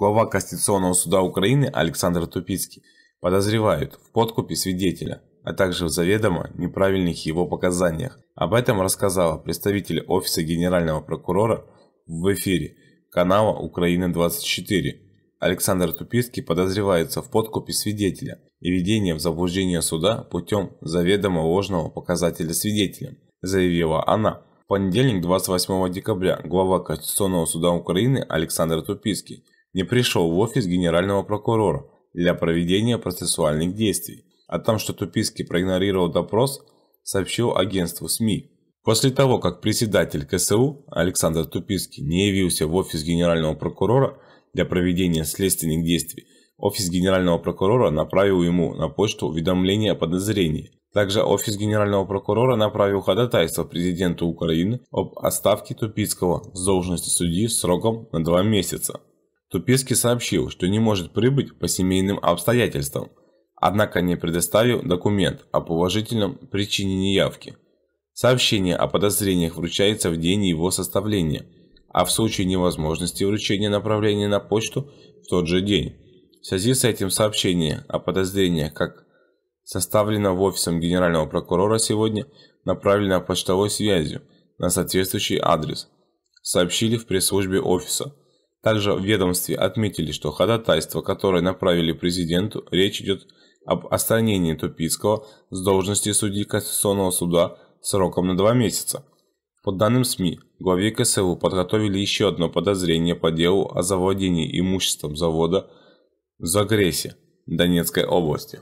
Глава Конституционного суда Украины Александр Тупицкий подозревают в подкупе свидетеля, а также в заведомо неправильных его показаниях. Об этом рассказала представитель Офиса Генерального прокурора в эфире канала «Украина-24». Александр Тупицкий подозревается в подкупе свидетеля и ведении в заблуждение суда путем заведомо ложного показателя свидетелем, заявила она. В понедельник 28 декабря глава Конституционного суда Украины Александр Тупицкий не пришел в офис генерального прокурора для проведения процессуальных действий. О том, что Тупицкий проигнорировал допрос, сообщил агентству СМИ. После того, как председатель КСУ Александр Тупицкий не явился в офис генерального прокурора для проведения следственных действий, офис генерального прокурора направил ему на почту уведомление о подозрении. Также офис генерального прокурора направил ходатайство президенту Украины об отставке Тупицкого с должности судьи сроком на два месяца. Тупицкий сообщил, что не может прибыть по семейным обстоятельствам, однако не предоставил документ о положительном причине неявки. Сообщение о подозрениях вручается в день его составления, а в случае невозможности вручения направления на почту в тот же день. В связи с этим сообщение о подозрениях, как составлено в офисом генерального прокурора сегодня, направлено почтовой связью на соответствующий адрес, сообщили в пресс-службе офиса. Также в ведомстве отметили, что ходатайство, которое направили президенту, речь идет об отстранении Тупицкого с должности судьи Конституционного суда сроком на два месяца. По данным СМИ, главе КСУ подготовили еще одно подозрение по делу о завладении имуществом завода в Загрессе, Донецкой области.